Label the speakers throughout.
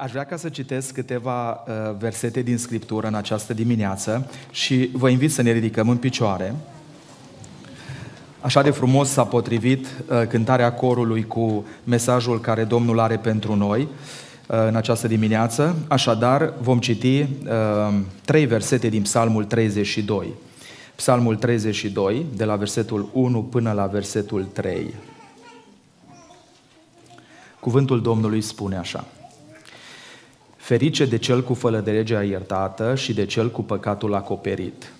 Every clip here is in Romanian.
Speaker 1: Aș vrea ca să citesc câteva uh, versete din Scriptură în această dimineață și vă invit să ne ridicăm în picioare. Așa de frumos s-a potrivit uh, cântarea corului cu mesajul care Domnul are pentru noi uh, în această dimineață. Așadar, vom citi trei versete din Psalmul 32. Psalmul 32, de la versetul 1 până la versetul 3. Cuvântul Domnului spune așa. Ferice de cel cu fălădelegea de iertată și de cel cu păcatul acoperit.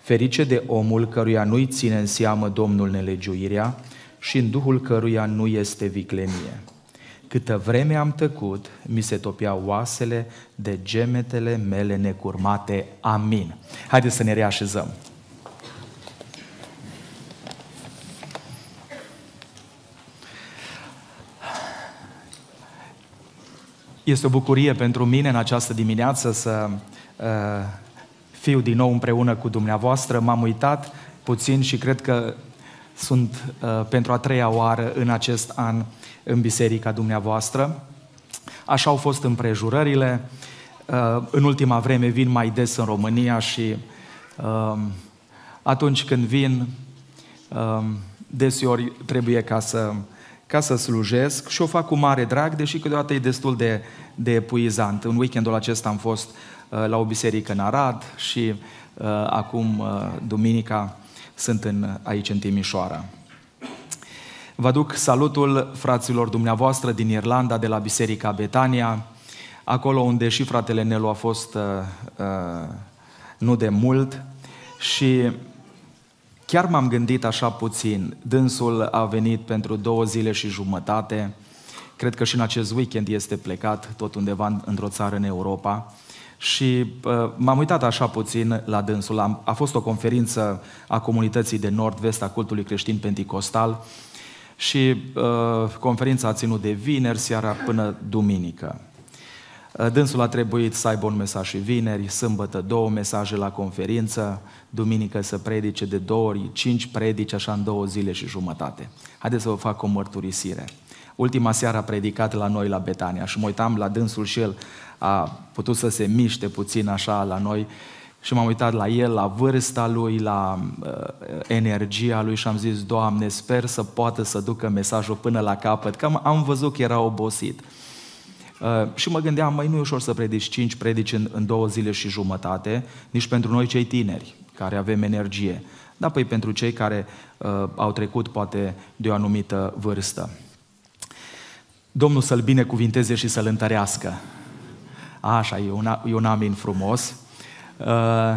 Speaker 1: Ferice de omul căruia nu-i ține în seamă Domnul nelegiuirea și în duhul căruia nu este viclenie. Câtă vreme am tăcut, mi se topia oasele de gemetele mele necurmate. Amin. Haideți să ne reașezăm. Este o bucurie pentru mine în această dimineață să uh, fiu din nou împreună cu dumneavoastră. M-am uitat puțin și cred că sunt uh, pentru a treia oară în acest an în biserica dumneavoastră. Așa au fost împrejurările. Uh, în ultima vreme vin mai des în România și uh, atunci când vin, uh, deseori trebuie ca să uh, ca să slujesc și o fac cu mare drag, deși câteodată e destul de, de epuizant. În weekendul acesta am fost uh, la o biserică în Arad și uh, acum, uh, duminica, sunt în, aici în Timișoara. Vă duc salutul fraților dumneavoastră din Irlanda, de la Biserica Betania, acolo unde și fratele Nelu a fost uh, uh, nu de mult și Chiar m-am gândit așa puțin. Dânsul a venit pentru două zile și jumătate. Cred că și în acest weekend este plecat tot undeva într-o țară în Europa. Și uh, m-am uitat așa puțin la dânsul. Am, a fost o conferință a comunității de nord-vest a cultului creștin pentecostal și uh, conferința a ținut de vineri seara până duminică. Uh, dânsul a trebuit să aibă un mesaj și vineri, sâmbătă două mesaje la conferință, duminică să predice de două ori, cinci predici așa în două zile și jumătate. Haideți să vă fac o mărturisire. Ultima seară a predicat la noi la Betania și mă uitam la dânsul și el a putut să se miște puțin așa la noi și m-am uitat la el, la vârsta lui, la uh, energia lui și am zis, Doamne, sper să poată să ducă mesajul până la capăt, că am, am văzut că era obosit. Uh, și mă gândeam, mai nu e ușor să predici cinci predici în, în două zile și jumătate, nici pentru noi cei tineri, care avem energie. Dar păi pentru cei care uh, au trecut poate de o anumită vârstă. Domnul să-l binecuvinteze și să-l întărească. Așa, e un, e un amin frumos. Uh,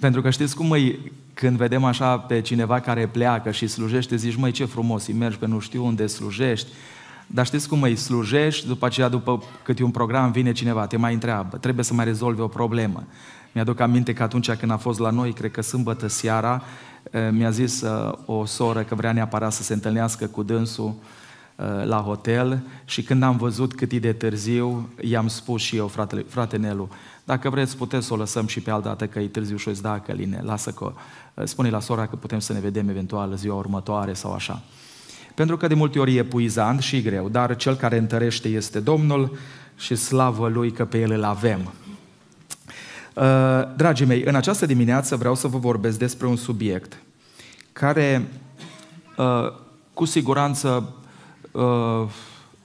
Speaker 1: pentru că știți cum e când vedem așa pe cineva care pleacă și slujește, zici, măi, ce frumos, îi mergi pe nu știu unde slujești, uh, dar știți cum îi slujești, după aceea, după e un program, vine cineva, te mai întreabă, trebuie să mai rezolvi o problemă. Mi-aduc aminte că atunci când a fost la noi, cred că sâmbătă seara, eh, mi-a zis eh, o soră că vrea neapărat să se întâlnească cu dânsul eh, la hotel și când am văzut cât e de târziu, i-am spus și eu, fratele, frate Nelu, dacă vreți, puteți să o lăsăm și pe altă dată, că e târziu și o da, Căline, lasă că spune la sora că putem să ne vedem eventual ziua următoare sau așa. Pentru că de multe ori e puizant și greu, dar cel care întărește este Domnul și slavă Lui că pe El îl avem. Uh, dragii mei, în această dimineață vreau să vă vorbesc despre un subiect care uh, cu siguranță uh,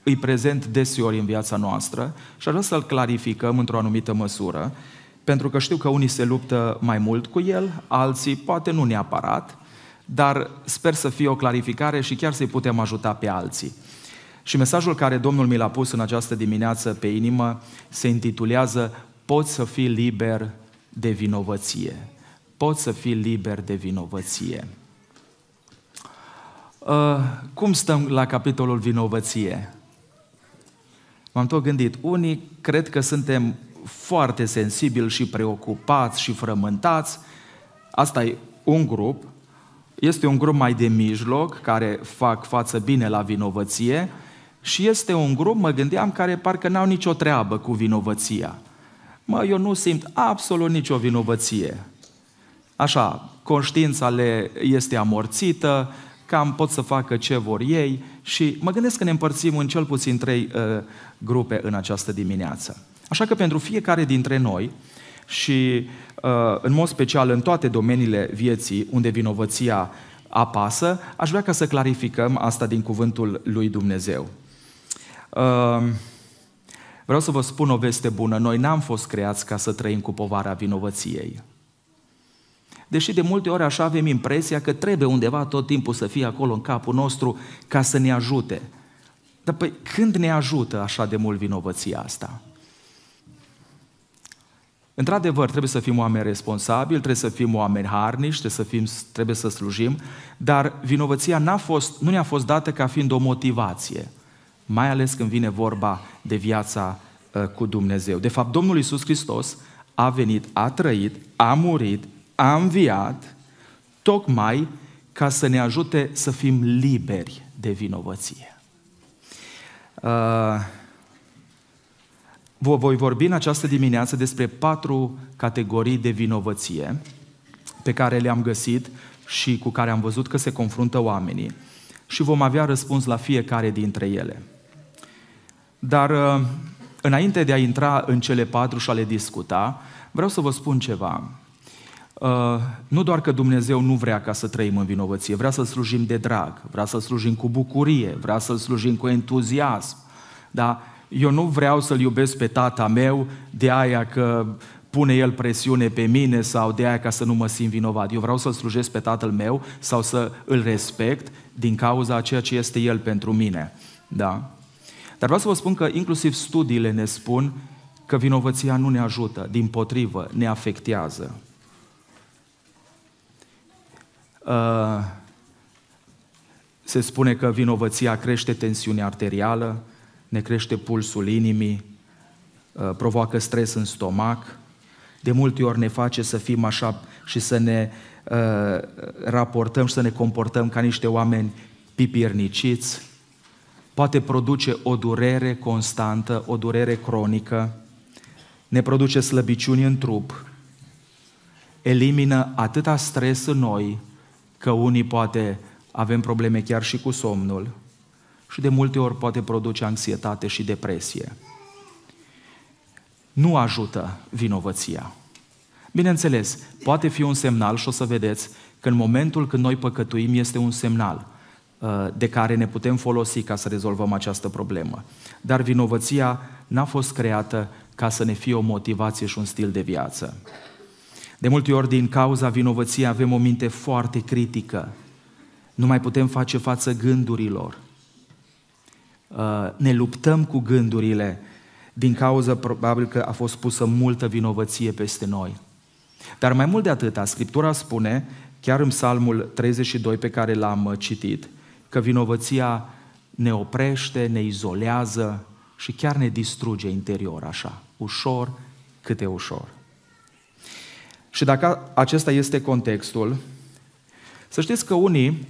Speaker 1: îi prezent deseori în viața noastră și aș vrea să-l clarificăm într-o anumită măsură, pentru că știu că unii se luptă mai mult cu el, alții poate nu neapărat, dar sper să fie o clarificare și chiar să-i putem ajuta pe alții. Și mesajul care Domnul mi l-a pus în această dimineață pe inimă se intitulează Poți să fii liber de vinovăție. Poți să fii liber de vinovăție. Uh, cum stăm la capitolul vinovăție? M-am tot gândit, unii cred că suntem foarte sensibili și preocupați și frământați. Asta e un grup, este un grup mai de mijloc care fac față bine la vinovăție și este un grup, mă gândeam, care parcă n-au nicio treabă cu vinovăția. Mă, eu nu simt absolut nicio vinovăție. Așa, conștiința le este amorțită, cam pot să facă ce vor ei și mă gândesc că ne împărțim în cel puțin trei uh, grupe în această dimineață. Așa că pentru fiecare dintre noi și Uh, în mod special în toate domeniile vieții unde vinovăția apasă, aș vrea ca să clarificăm asta din cuvântul lui Dumnezeu. Uh, vreau să vă spun o veste bună. Noi n-am fost creați ca să trăim cu povara vinovăției. Deși de multe ori așa avem impresia că trebuie undeva tot timpul să fie acolo în capul nostru ca să ne ajute. Dar păi, când ne ajută așa de mult vinovăția asta? Într-adevăr, trebuie să fim oameni responsabili, trebuie să fim oameni harnici, trebuie să, fim, trebuie să slujim, dar vinovăția n-a fost, nu ne-a fost dată ca fiind o motivație, mai ales când vine vorba de viața uh, cu Dumnezeu. De fapt, Domnul Isus Hristos a venit, a trăit, a murit, a înviat, tocmai ca să ne ajute să fim liberi de vinovăție. Uh, vă voi vorbi în această dimineață despre patru categorii de vinovăție pe care le-am găsit și cu care am văzut că se confruntă oamenii și vom avea răspuns la fiecare dintre ele. Dar uh, înainte de a intra în cele patru și a le discuta, vreau să vă spun ceva. Uh, nu doar că Dumnezeu nu vrea ca să trăim în vinovăție, vrea să-L slujim de drag, vrea să-L slujim cu bucurie, vrea să-L slujim cu entuziasm, dar eu nu vreau să-l iubesc pe tata meu de aia că pune el presiune pe mine sau de aia ca să nu mă simt vinovat. Eu vreau să-l slujesc pe tatăl meu sau să îl respect din cauza a ceea ce este el pentru mine. Da? Dar vreau să vă spun că inclusiv studiile ne spun că vinovăția nu ne ajută, din potrivă, ne afectează. Uh, se spune că vinovăția crește tensiunea arterială, ne crește pulsul inimii, uh, provoacă stres în stomac, de multe ori ne face să fim așa și să ne uh, raportăm și să ne comportăm ca niște oameni pipirniciți, poate produce o durere constantă, o durere cronică, ne produce slăbiciuni în trup, elimină atâta stres în noi că unii poate avem probleme chiar și cu somnul, și de multe ori poate produce anxietate și depresie. Nu ajută vinovăția. Bineînțeles, poate fi un semnal și o să vedeți că în momentul când noi păcătuim este un semnal uh, de care ne putem folosi ca să rezolvăm această problemă. Dar vinovăția n-a fost creată ca să ne fie o motivație și un stil de viață. De multe ori, din cauza vinovăției, avem o minte foarte critică. Nu mai putem face față gândurilor. Uh, ne luptăm cu gândurile din cauza probabil că a fost pusă multă vinovăție peste noi. Dar mai mult de atâta, Scriptura spune, chiar în Psalmul 32 pe care l-am uh, citit, că vinovăția ne oprește, ne izolează și chiar ne distruge interior așa, ușor câte ușor. Și dacă acesta este contextul, să știți că unii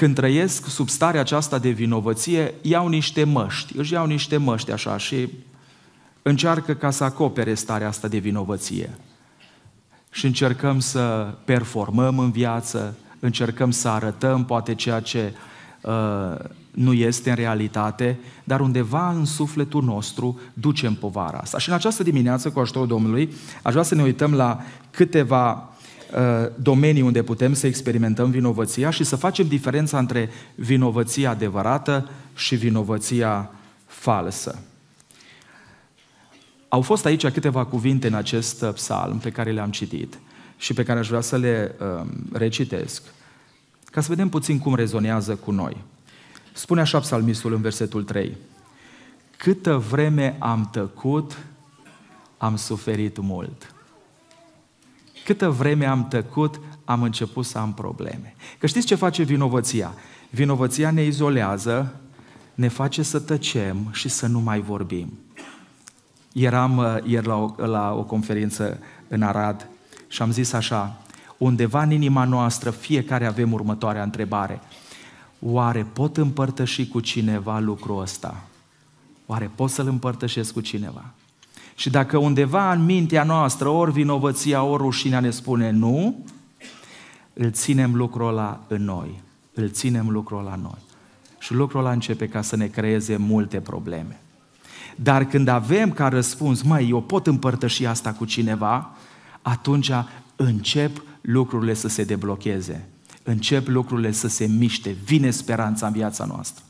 Speaker 1: când trăiesc sub starea aceasta de vinovăție, iau niște măști, își iau niște măști așa și încearcă ca să acopere starea asta de vinovăție. Și încercăm să performăm în viață, încercăm să arătăm poate ceea ce uh, nu este în realitate, dar undeva în sufletul nostru ducem povara asta. Și în această dimineață, cu ajutorul Domnului, aș vrea să ne uităm la câteva Uh, domenii unde putem să experimentăm vinovăția și să facem diferența între vinovăția adevărată și vinovăția falsă. Au fost aici câteva cuvinte în acest uh, psalm pe care le-am citit și pe care aș vrea să le um, recitesc, ca să vedem puțin cum rezonează cu noi. Spune așa psalmistul în versetul 3. Câtă vreme am tăcut, am suferit mult. Câtă vreme am tăcut, am început să am probleme. Că știți ce face vinovăția? Vinovăția ne izolează, ne face să tăcem și să nu mai vorbim. Eram uh, ieri la o, la o conferință în Arad și am zis așa, undeva în inima noastră fiecare avem următoarea întrebare. Oare pot împărtăși cu cineva lucrul ăsta? Oare pot să-l împărtășesc cu cineva? Și dacă undeva în mintea noastră, ori vinovăția, ori rușinea ne spune nu, îl ținem lucrul ăla în noi. Îl ținem lucrul la noi. Și lucrul ăla începe ca să ne creeze multe probleme. Dar când avem ca răspuns, mai eu pot împărtăși asta cu cineva, atunci încep lucrurile să se deblocheze. Încep lucrurile să se miște. Vine speranța în viața noastră.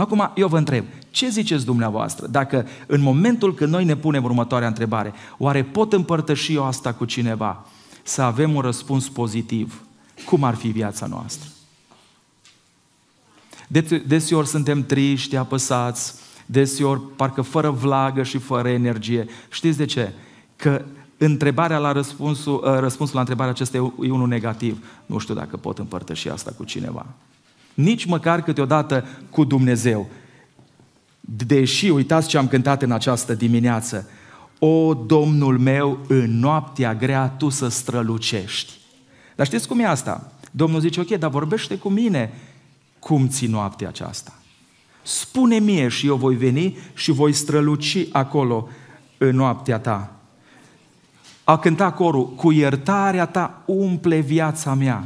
Speaker 1: Acum eu vă întreb, ce ziceți dumneavoastră dacă în momentul când noi ne punem următoarea întrebare, oare pot împărtăși eu asta cu cineva? Să avem un răspuns pozitiv. Cum ar fi viața noastră? Desior suntem triști, apăsați, desior parcă fără vlagă și fără energie. Știți de ce? Că întrebarea la răspunsul, ă, răspunsul la întrebarea acesta e unul negativ. Nu știu dacă pot împărtăși asta cu cineva nici măcar câteodată cu Dumnezeu. Deși, uitați ce am cântat în această dimineață, O, Domnul meu, în noaptea grea Tu să strălucești. Dar știți cum e asta? Domnul zice, ok, dar vorbește cu mine cum ți noaptea aceasta. Spune mie și eu voi veni și voi străluci acolo în noaptea ta. A cântat corul, cu iertarea ta umple viața mea.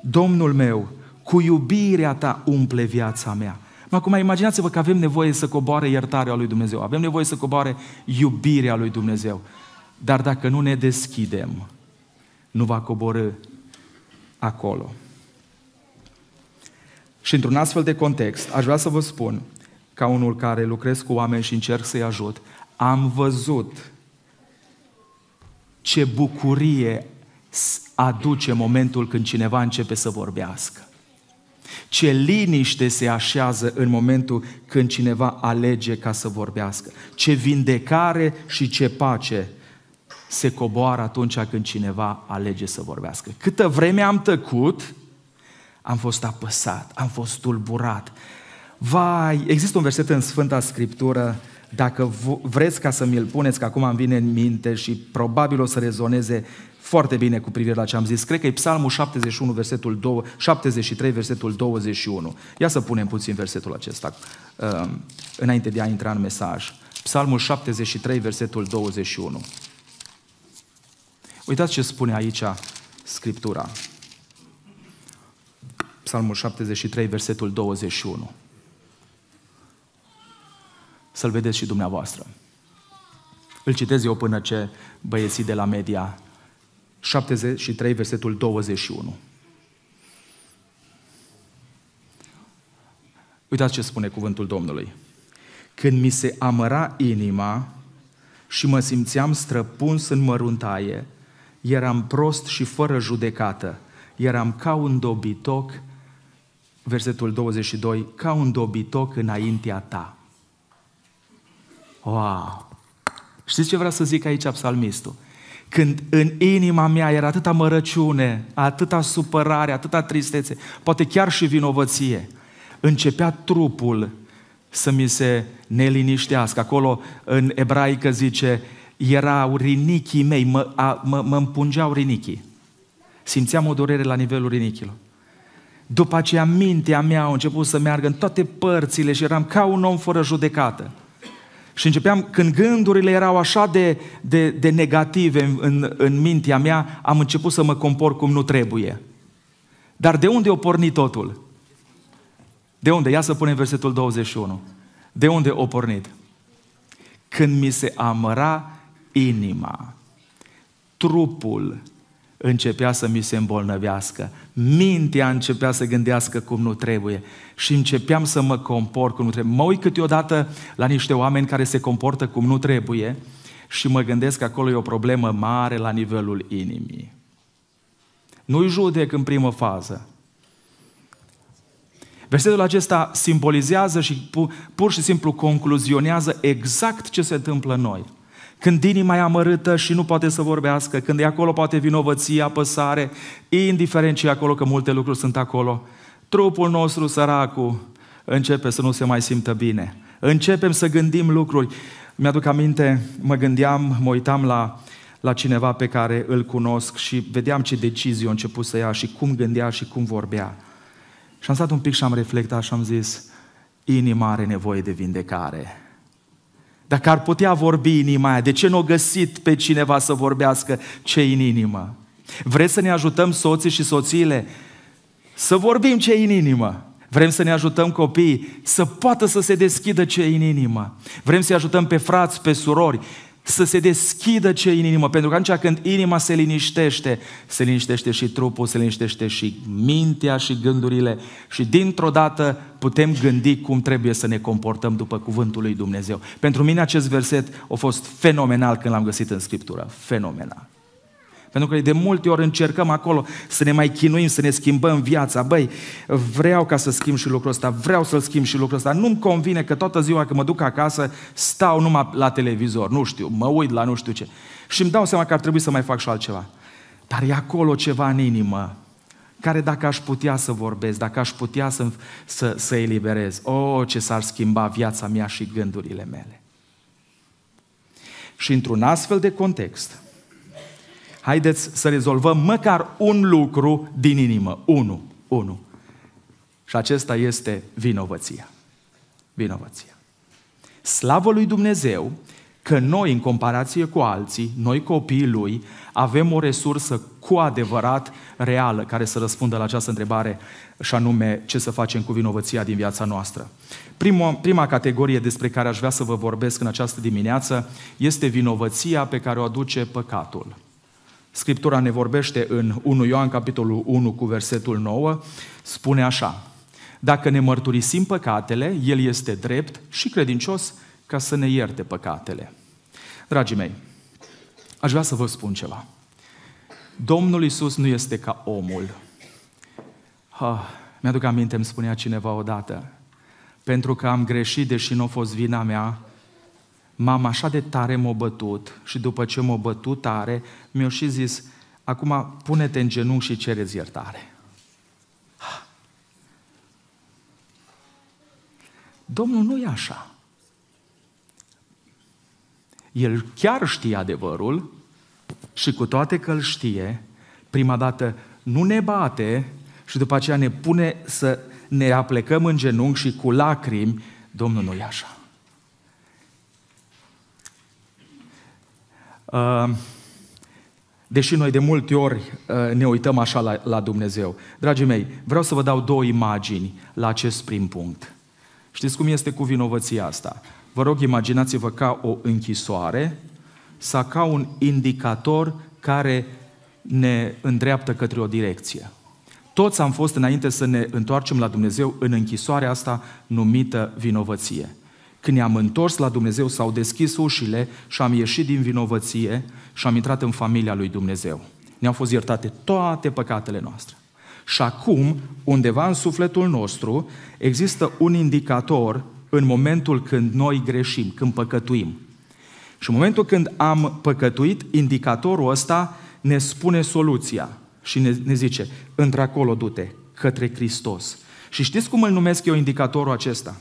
Speaker 1: Domnul meu, cu iubirea ta umple viața mea. Acum imaginați-vă că avem nevoie să coboare iertarea lui Dumnezeu, avem nevoie să coboare iubirea lui Dumnezeu. Dar dacă nu ne deschidem, nu va coborâ acolo. Și într-un astfel de context, aș vrea să vă spun, ca unul care lucrez cu oameni și încerc să-i ajut, am văzut ce bucurie aduce momentul când cineva începe să vorbească. Ce liniște se așează în momentul când cineva alege ca să vorbească. Ce vindecare și ce pace se coboară atunci când cineva alege să vorbească. Câtă vreme am tăcut, am fost apăsat, am fost tulburat. Vai, există un verset în Sfânta Scriptură, dacă vreți ca să mi-l puneți, că acum îmi vine în minte și probabil o să rezoneze foarte bine cu privire la ce am zis. Cred că e Psalmul 71, versetul 2, 73, versetul 21. Ia să punem puțin versetul acesta um, înainte de a intra în mesaj. Psalmul 73, versetul 21. Uitați ce spune aici Scriptura. Psalmul 73, versetul 21. Să-l vedeți și dumneavoastră. Îl citez eu până ce băieții de la media 73, versetul 21. Uitați ce spune cuvântul Domnului. Când mi se amăra inima și mă simțeam străpuns în măruntaie, eram prost și fără judecată, eram ca un dobitoc, versetul 22, ca un dobitoc înaintea ta. Wow! Știți ce vrea să zic aici psalmistul? Când în inima mea era atâta mărăciune, atâta supărare, atâta tristețe, poate chiar și vinovăție, începea trupul să mi se neliniștească. Acolo în ebraică zice, erau rinichii mei, mă, a, mă, mă împungeau rinichii. Simțeam o durere la nivelul rinichilor. După aceea, mintea mea a început să meargă în toate părțile și eram ca un om fără judecată. Și începeam, când gândurile erau așa de, de, de negative în, în, în mintea mea, am început să mă compor cum nu trebuie. Dar de unde o porni totul? De unde? Ia să punem versetul 21. De unde o pornit? Când mi se amăra inima, trupul începea să mi se îmbolnăvească. Mintea începea să gândească cum nu trebuie și începeam să mă comport cum nu trebuie. Mă uit câteodată la niște oameni care se comportă cum nu trebuie și mă gândesc că acolo e o problemă mare la nivelul inimii. Nu-i judec în primă fază. Versetul acesta simbolizează și pur și simplu concluzionează exact ce se întâmplă noi când inima e amărâtă și nu poate să vorbească, când e acolo poate vinovăție, apăsare, indiferent ce e acolo, că multe lucruri sunt acolo, trupul nostru săracul începe să nu se mai simtă bine. Începem să gândim lucruri. Mi-aduc aminte, mă gândeam, mă uitam la, la cineva pe care îl cunosc și vedeam ce decizii a început să ia și cum gândea și cum vorbea. Și am stat un pic și am reflectat și am zis, inima are nevoie de vindecare. Dacă ar putea vorbi inima aia, de ce nu o găsit pe cineva să vorbească ce în inimă? Vreți să ne ajutăm soții și soțiile să vorbim ce în inimă? Vrem să ne ajutăm copiii să poată să se deschidă ce în inimă. Vrem să-i ajutăm pe frați, pe surori, să se deschidă ce în inimă, pentru că atunci când inima se liniștește, se liniștește și trupul, se liniștește și mintea și gândurile și dintr-o dată putem gândi cum trebuie să ne comportăm după cuvântul lui Dumnezeu. Pentru mine acest verset a fost fenomenal când l-am găsit în Scriptură, fenomenal. Pentru că de multe ori încercăm acolo să ne mai chinuim, să ne schimbăm viața. Băi, vreau ca să schimb și lucrul ăsta, vreau să-l schimb și lucrul ăsta. Nu-mi convine că toată ziua când mă duc acasă stau numai la televizor, nu știu, mă uit la nu știu ce. Și îmi dau seama că ar trebui să mai fac și altceva. Dar e acolo ceva în inimă care dacă aș putea să vorbesc, dacă aș putea să, să, să eliberez, o, oh, ce s-ar schimba viața mea și gândurile mele. Și într-un astfel de context, Haideți să rezolvăm măcar un lucru din inimă. Unu, unu. Și acesta este vinovăția. Vinovăția. Slavă lui Dumnezeu că noi, în comparație cu alții, noi copiii lui, avem o resursă cu adevărat reală care să răspundă la această întrebare și anume ce să facem cu vinovăția din viața noastră. Prima, prima categorie despre care aș vrea să vă vorbesc în această dimineață este vinovăția pe care o aduce păcatul. Scriptura ne vorbește în 1 Ioan, capitolul 1, cu versetul 9, spune așa, Dacă ne mărturisim păcatele, El este drept și credincios ca să ne ierte păcatele. Dragii mei, aș vrea să vă spun ceva. Domnul Isus nu este ca omul. Ah, mi-aduc aminte, îmi spunea cineva odată, pentru că am greșit, deși nu a fost vina mea, m-am așa de tare m o bătut și după ce m o bătut tare, mi-a și zis, acum pune-te în genunchi și cereți iertare. Domnul nu e așa. El chiar știe adevărul și cu toate că îl știe, prima dată nu ne bate și după aceea ne pune să ne aplecăm în genunchi și cu lacrimi, Domnul nu e așa. Ehm, deși noi de multe ori eh, ne uităm așa la, la Dumnezeu. Dragii mei, vreau să vă dau două imagini la acest prim punct. Știți cum este cu vinovăția asta? Vă rog, imaginați-vă ca o închisoare sau ca un indicator care ne îndreaptă către o direcție. Toți am fost înainte să ne întoarcem la Dumnezeu în închisoarea asta numită vinovăție. Când ne-am întors la Dumnezeu, s-au deschis ușile și am ieșit din vinovăție și am intrat în familia lui Dumnezeu. Ne-au fost iertate toate păcatele noastre. Și acum, undeva în sufletul nostru, există un indicator în momentul când noi greșim, când păcătuim. Și în momentul când am păcătuit, indicatorul ăsta ne spune soluția și ne, ne zice, într-acolo du-te, către Hristos. Și știți cum îl numesc eu indicatorul acesta?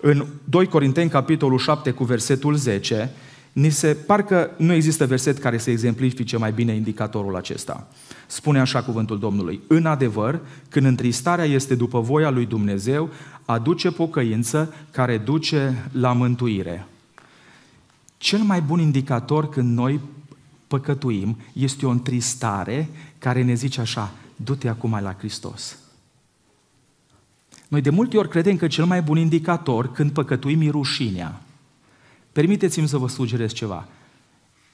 Speaker 1: În 2 Corinteni, capitolul 7, cu versetul 10, ni se parcă nu există verset care să exemplifice mai bine indicatorul acesta. Spune așa cuvântul Domnului. În adevăr, când întristarea este după voia lui Dumnezeu, aduce pocăință care duce la mântuire. Cel mai bun indicator când noi păcătuim este o întristare care ne zice așa, du-te acum la Hristos. Noi de multe ori credem că cel mai bun indicator când păcătuim e rușinea. Permiteți-mi să vă sugerez ceva.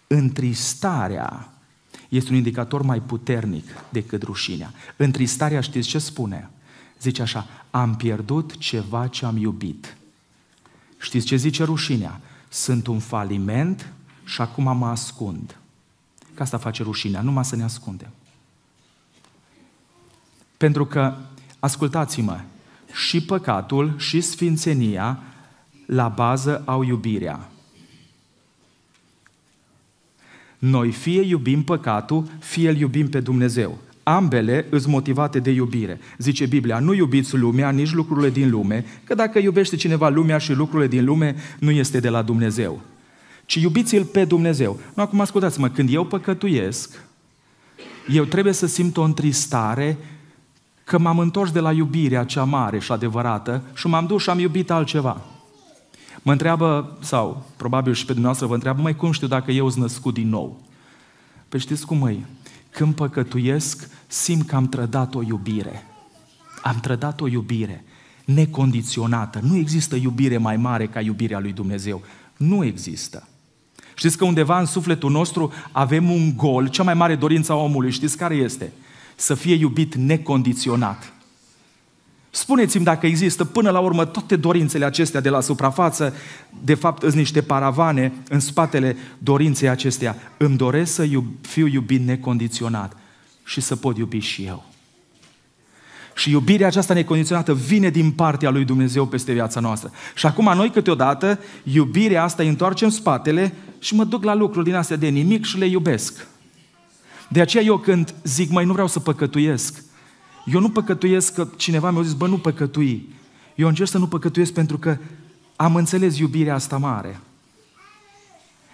Speaker 1: Întristarea este un indicator mai puternic decât rușinea. Întristarea știți ce spune? Zice așa, am pierdut ceva ce am iubit. Știți ce zice rușinea? Sunt un faliment și acum mă ascund. Că asta face rușinea, numai să ne ascundem. Pentru că, ascultați-mă, și păcatul și sfințenia la bază au iubirea. Noi fie iubim păcatul, fie îl iubim pe Dumnezeu. Ambele îs motivate de iubire. Zice Biblia, nu iubiți lumea, nici lucrurile din lume, că dacă iubește cineva lumea și lucrurile din lume, nu este de la Dumnezeu. Ci iubiți-L pe Dumnezeu. Nu, acum ascultați-mă, când eu păcătuiesc, eu trebuie să simt o întristare că m-am întors de la iubirea cea mare și adevărată și m-am dus și am iubit altceva. Mă întreabă, sau probabil și pe dumneavoastră vă întreabă, mai cum știu dacă eu sunt născut din nou? Păi știți cum e? Când păcătuiesc, simt că am trădat o iubire. Am trădat o iubire necondiționată. Nu există iubire mai mare ca iubirea lui Dumnezeu. Nu există. Știți că undeva în sufletul nostru avem un gol, cea mai mare dorință a omului, știți care este? să fie iubit necondiționat. Spuneți-mi dacă există până la urmă toate dorințele acestea de la suprafață, de fapt sunt niște paravane în spatele dorinței acestea. Îmi doresc să iub, fiu iubit necondiționat și să pot iubi și eu. Și iubirea aceasta necondiționată vine din partea lui Dumnezeu peste viața noastră. Și acum noi câteodată iubirea asta îi întoarcem spatele și mă duc la lucruri din astea de nimic și le iubesc. De aceea eu când zic, mai nu vreau să păcătuiesc, eu nu păcătuiesc că cineva mi-a zis, bă, nu păcătui. Eu încerc să nu păcătuiesc pentru că am înțeles iubirea asta mare.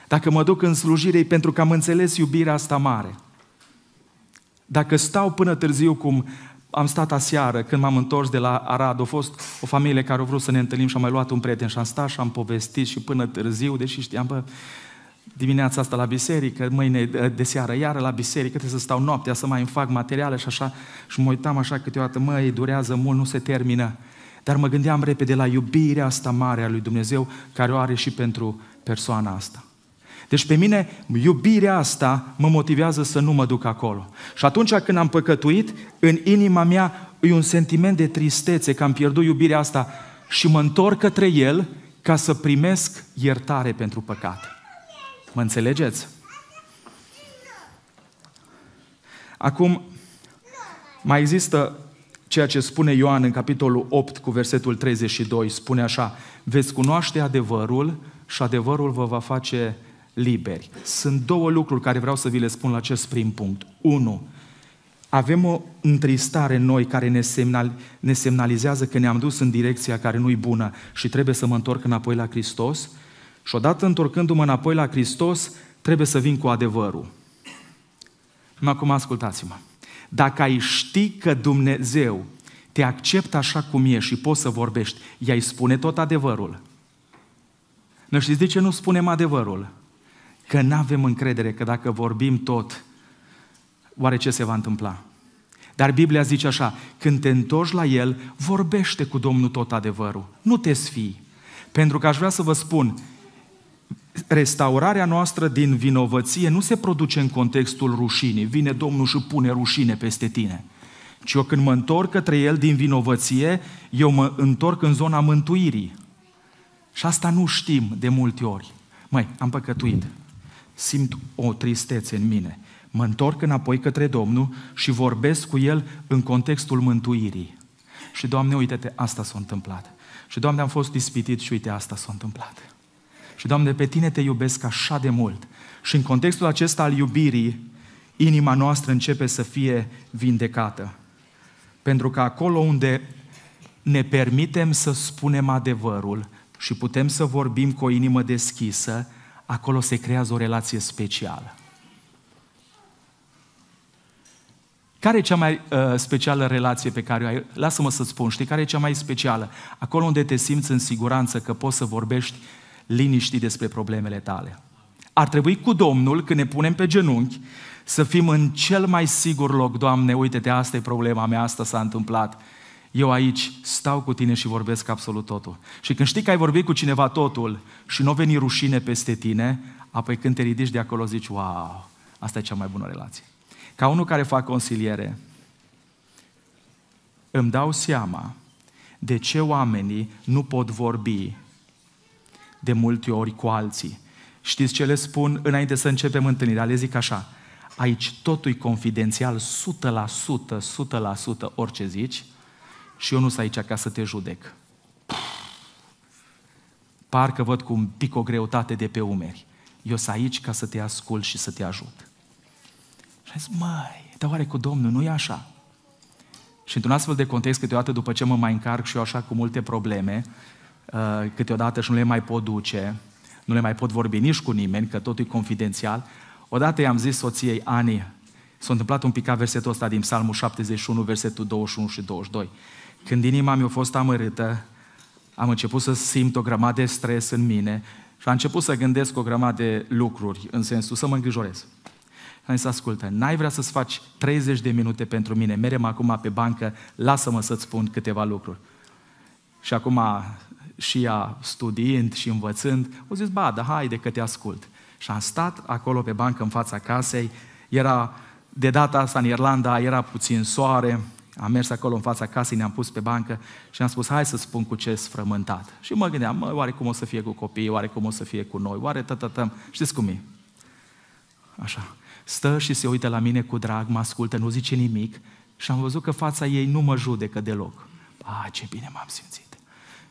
Speaker 1: Dacă mă duc în slujire, pentru că am înțeles iubirea asta mare. Dacă stau până târziu, cum am stat aseară, când m-am întors de la Arad, a fost o familie care a vrut să ne întâlnim și am mai luat un prieten și am stat și am povestit și până târziu, deși știam, bă, dimineața asta la biserică, mâine ă, de seară iară la biserică, trebuie să stau noaptea să mai îmi fac materiale și așa. Și mă uitam așa câteodată, măi, durează mult, nu se termină. Dar mă gândeam repede la iubirea asta mare a lui Dumnezeu, care o are și pentru persoana asta. Deci pe mine iubirea asta mă motivează să nu mă duc acolo. Și atunci când am păcătuit, în inima mea e un sentiment de tristețe că am pierdut iubirea asta și mă întorc către El ca să primesc iertare pentru păcate. Mă înțelegeți? Acum, mai există ceea ce spune Ioan în capitolul 8 cu versetul 32, spune așa, veți cunoaște adevărul și adevărul vă va face liberi. Sunt două lucruri care vreau să vi le spun la acest prim punct. Unu, avem o întristare în noi care ne, semnal, ne semnalizează că ne-am dus în direcția care nu-i bună și trebuie să mă întorc înapoi la Hristos și odată întorcându-mă înapoi la Hristos, trebuie să vin cu adevărul. Acum ascultați-mă. Dacă ai ști că Dumnezeu te acceptă așa cum e și poți să vorbești, i-ai spune tot adevărul. Nu știți de ce nu spunem adevărul? Că nu avem încredere că dacă vorbim tot, oare ce se va întâmpla? Dar Biblia zice așa, când te întorci la El, vorbește cu Domnul tot adevărul. Nu te sfii. Pentru că aș vrea să vă spun, restaurarea noastră din vinovăție nu se produce în contextul rușinii. Vine Domnul și pune rușine peste tine. Ci eu când mă întorc către El din vinovăție, eu mă întorc în zona mântuirii. Și asta nu știm de multe ori. Măi, am păcătuit. Simt o tristețe în mine. Mă întorc înapoi către Domnul și vorbesc cu El în contextul mântuirii. Și, Doamne, uite-te, asta s-a întâmplat. Și, Doamne, am fost ispitit și uite, asta s-a întâmplat. Și, Doamne, pe Tine te iubesc așa de mult. Și în contextul acesta al iubirii, inima noastră începe să fie vindecată. Pentru că acolo unde ne permitem să spunem adevărul și putem să vorbim cu o inimă deschisă, acolo se creează o relație specială. Care e cea mai uh, specială relație pe care o ai? Lasă-mă să-ți spun, știi, care e cea mai specială? Acolo unde te simți în siguranță că poți să vorbești liniștit despre problemele tale. Ar trebui cu Domnul, când ne punem pe genunchi, să fim în cel mai sigur loc, Doamne, uite-te, asta e problema mea, asta s-a întâmplat. Eu aici stau cu tine și vorbesc absolut totul. Și când știi că ai vorbit cu cineva totul și nu n-o veni rușine peste tine, apoi când te ridici de acolo zici, wow, asta e cea mai bună relație. Ca unul care fac consiliere, îmi dau seama de ce oamenii nu pot vorbi de multe ori cu alții. Știți ce le spun înainte să începem întâlnirea? Le zic așa, aici totul e confidențial 100%, 100% orice zici și eu nu sunt aici ca să te judec. Parcă văd cu un pic o greutate de pe umeri. Eu sunt aici ca să te ascult și să te ajut. Și am zis, măi, dar oare cu Domnul nu e așa? Și într-un astfel de context, câteodată după ce mă mai încarc și eu așa cu multe probleme, Uh, câteodată și nu le mai pot duce, nu le mai pot vorbi nici cu nimeni, că totul e confidențial. Odată i-am zis soției Ani, s-a întâmplat un pic versetul ăsta din Psalmul 71, versetul 21 și 22. Când inima mi-a fost amărâtă, am început să simt o grămadă de stres în mine și am început să gândesc o grămadă de lucruri, în sensul să mă îngrijorez. Am zis, ascultă, n-ai vrea să-ți faci 30 de minute pentru mine, merem acum pe bancă, lasă-mă să-ți spun câteva lucruri. Și acum și ea studiind și învățând, au zis, ba, da, haide că te ascult. Și am stat acolo pe bancă în fața casei, era de data asta în Irlanda, era puțin soare, am mers acolo în fața casei, ne-am pus pe bancă și am spus, hai să spun cu ce sfrământat. Și mă gândeam, mă, oare cum o să fie cu copiii, oare cum o să fie cu noi, oare tătătăm, știți cum e? Așa. Stă și se uită la mine cu drag, mă ascultă, nu zice nimic și am văzut că fața ei nu mă judecă deloc. A, ce bine m-am simțit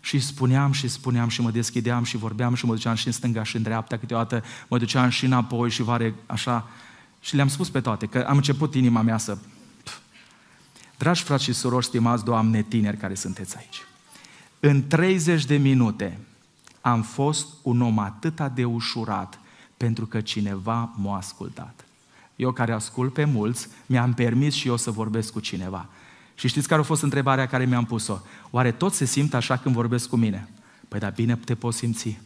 Speaker 1: și spuneam și spuneam și mă deschideam și vorbeam și mă duceam și în stânga și în dreapta, câteodată mă duceam și înapoi și vare așa. Și le-am spus pe toate, că am început inima mea să... Pf. Dragi frați și surori, stimați doamne tineri care sunteți aici, în 30 de minute am fost un om atât de ușurat pentru că cineva m-a ascultat. Eu care ascult pe mulți, mi-am permis și eu să vorbesc cu cineva. Și știți care a fost întrebarea care mi-am pus-o? Oare tot se simt așa când vorbesc cu mine? Păi da, bine te poți simți.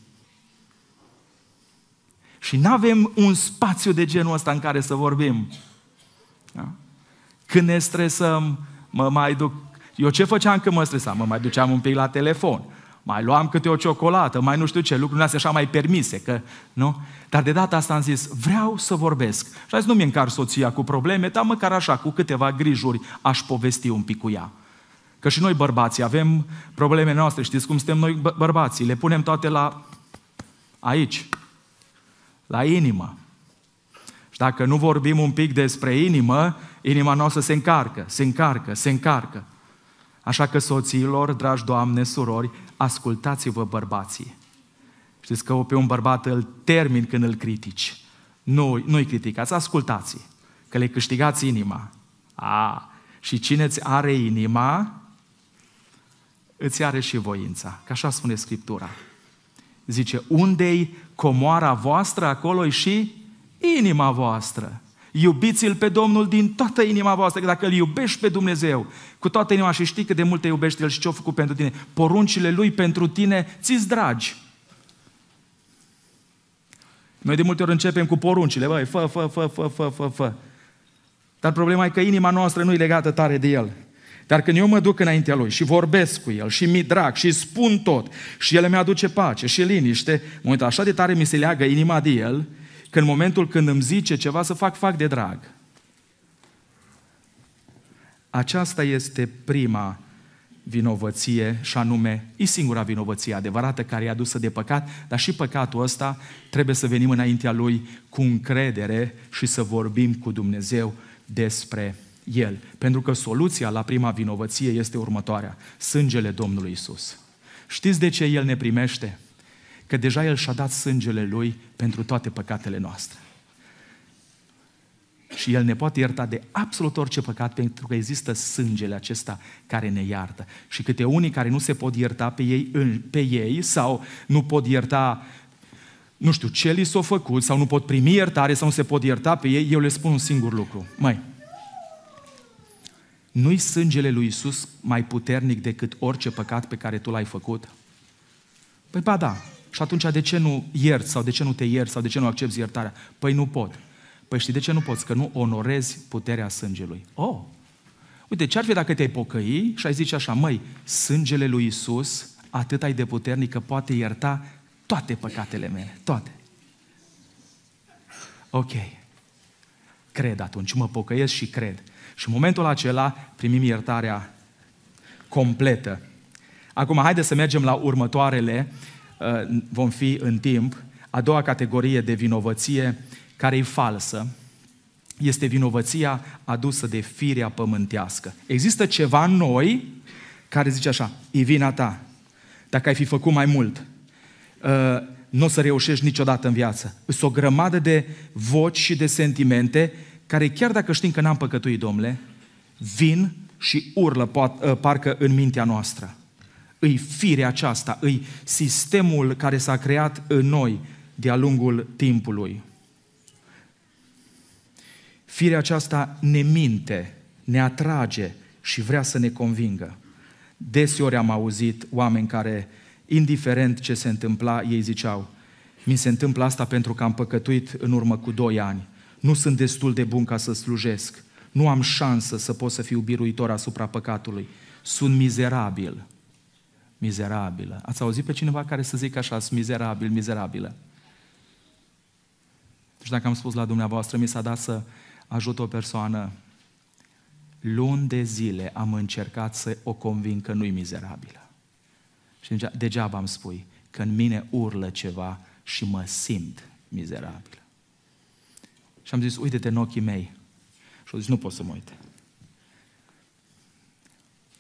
Speaker 1: Și nu avem un spațiu de genul ăsta în care să vorbim. Da? Când ne stresăm, mă mai duc... Eu ce făceam când mă stresam? Mă mai duceam un pic la telefon mai luam câte o ciocolată, mai nu știu ce, lucrurile astea așa mai permise, că, nu? Dar de data asta am zis, vreau să vorbesc. Și zis, nu mi încar soția cu probleme, dar măcar așa, cu câteva grijuri, aș povesti un pic cu ea. Că și noi bărbații avem probleme noastre, știți cum suntem noi bărbații, le punem toate la aici, la inimă. Și dacă nu vorbim un pic despre inimă, inima noastră se încarcă, se încarcă, se încarcă. Așa că soțiilor, dragi doamne, surori, ascultați-vă bărbații. Știți că pe un bărbat îl termin când îl critici. Nu, nu-i criticați, ascultați că le câștigați inima. A, și cine îți are inima, îți are și voința. Că așa spune Scriptura. Zice, unde-i comoara voastră, acolo și inima voastră. Iubiți-L pe Domnul din toată inima voastră, că dacă îl iubești pe Dumnezeu cu toată inima și știi cât de mult te iubești El și ce a făcut pentru tine, poruncile Lui pentru tine, ți i dragi. Noi de multe ori începem cu poruncile, băi, fă, fă, fă, fă, fă, fă, fă. Dar problema e că inima noastră nu e legată tare de El. Dar când eu mă duc înaintea Lui și vorbesc cu El și mi drag și spun tot și El mi aduce pace și liniște, mă uit, așa de tare mi se leagă inima de El, că în momentul când îmi zice ceva să fac, fac de drag. Aceasta este prima vinovăție și anume, e singura vinovăție adevărată care e adusă de păcat, dar și păcatul ăsta trebuie să venim înaintea Lui cu încredere și să vorbim cu Dumnezeu despre el. Pentru că soluția la prima vinovăție este următoarea. Sângele Domnului Isus. Știți de ce El ne primește? că deja El și-a dat sângele Lui pentru toate păcatele noastre. Și El ne poate ierta de absolut orice păcat, pentru că există sângele acesta care ne iartă. Și câte unii care nu se pot ierta pe ei, pe ei sau nu pot ierta nu știu ce li s au făcut, sau nu pot primi iertare, sau nu se pot ierta pe ei, eu le spun un singur lucru. Mai, nu-i sângele lui Isus mai puternic decât orice păcat pe care tu l-ai făcut? Păi ba da, și atunci de ce nu iert sau de ce nu te iert sau de ce nu accepti iertarea? Păi nu pot. Păi știi de ce nu poți? Că nu onorezi puterea sângelui. Oh! Uite, ce-ar fi dacă te-ai pocăi și ai zice așa, măi, sângele lui Isus atât ai de puternic că poate ierta toate păcatele mele, toate. Ok. Cred atunci, mă pocăiesc și cred. Și în momentul acela primim iertarea completă. Acum, haideți să mergem la următoarele Uh, vom fi în timp. A doua categorie de vinovăție care e falsă este vinovăția adusă de firea pământească. Există ceva în noi care zice așa, e vina ta. Dacă ai fi făcut mai mult, uh, nu o să reușești niciodată în viață. Sunt o grămadă de voci și de sentimente care chiar dacă știm că n-am păcătuit, domnule, vin și urlă uh, parcă în mintea noastră îi firea aceasta, îi sistemul care s-a creat în noi de-a lungul timpului. Firea aceasta ne minte, ne atrage și vrea să ne convingă. Deseori am auzit oameni care, indiferent ce se întâmpla, ei ziceau, mi se întâmplă asta pentru că am păcătuit în urmă cu doi ani. Nu sunt destul de bun ca să slujesc. Nu am șansă să pot să fiu biruitor asupra păcatului. Sunt mizerabil mizerabilă. Ați auzit pe cineva care să zică așa, mizerabil, mizerabilă? Și dacă am spus la dumneavoastră, mi s-a dat să ajut o persoană. Luni de zile am încercat să o convin că nu-i mizerabilă. Și degeaba am spui că în mine urlă ceva și mă simt mizerabil. Și am zis, uite-te în ochii mei. Și au zis, nu pot să mă uit.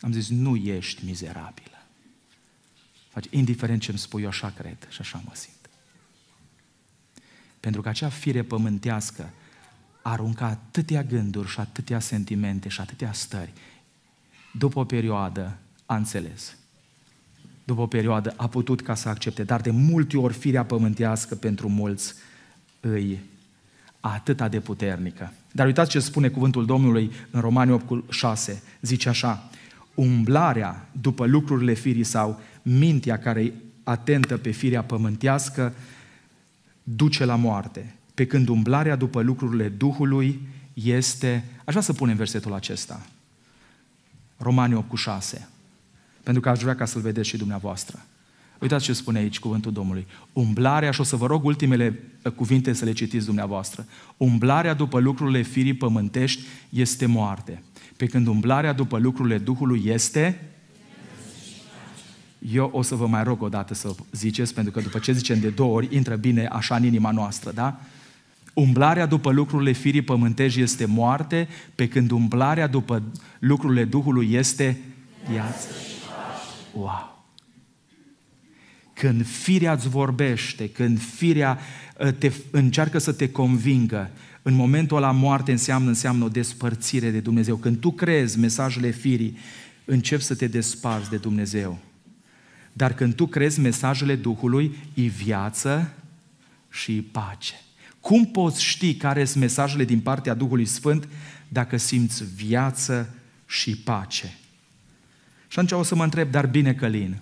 Speaker 1: Am zis, nu ești mizerabil. Faci, indiferent ce îmi spui, eu așa cred și așa mă simt. Pentru că acea fire pământească arunca atâtea gânduri și atâtea sentimente și atâtea stări. După o perioadă a înțeles. După o perioadă a putut ca să accepte, dar de multe ori firea pământească pentru mulți îi atâta de puternică. Dar uitați ce spune cuvântul Domnului în Romani 8 6. Zice așa, umblarea după lucrurile firii sau mintea care e atentă pe firea pământească duce la moarte, pe când umblarea după lucrurile Duhului este... Aș vrea să punem versetul acesta. Romani 8 cu 6. Pentru că aș vrea ca să-l vedeți și dumneavoastră. Uitați ce spune aici cuvântul Domnului. Umblarea, și o să vă rog ultimele uh, cuvinte să le citiți dumneavoastră. Umblarea după lucrurile firii pământești este moarte, pe când umblarea după lucrurile Duhului este eu o să vă mai rog o dată să ziceți, pentru că după ce zicem de două ori, intră bine așa în inima noastră, da? Umblarea după lucrurile firii pământești este moarte, pe când umblarea după lucrurile Duhului este viață. Wow! Când firea îți vorbește, când firea ă, te, încearcă să te convingă, în momentul la moarte înseamnă, înseamnă o despărțire de Dumnezeu. Când tu crezi mesajele firii, începi să te desparți de Dumnezeu. Dar când tu crezi mesajele Duhului, e viață și e pace. Cum poți ști care sunt mesajele din partea Duhului Sfânt dacă simți viață și pace? Și atunci o să mă întreb, dar bine, Călin,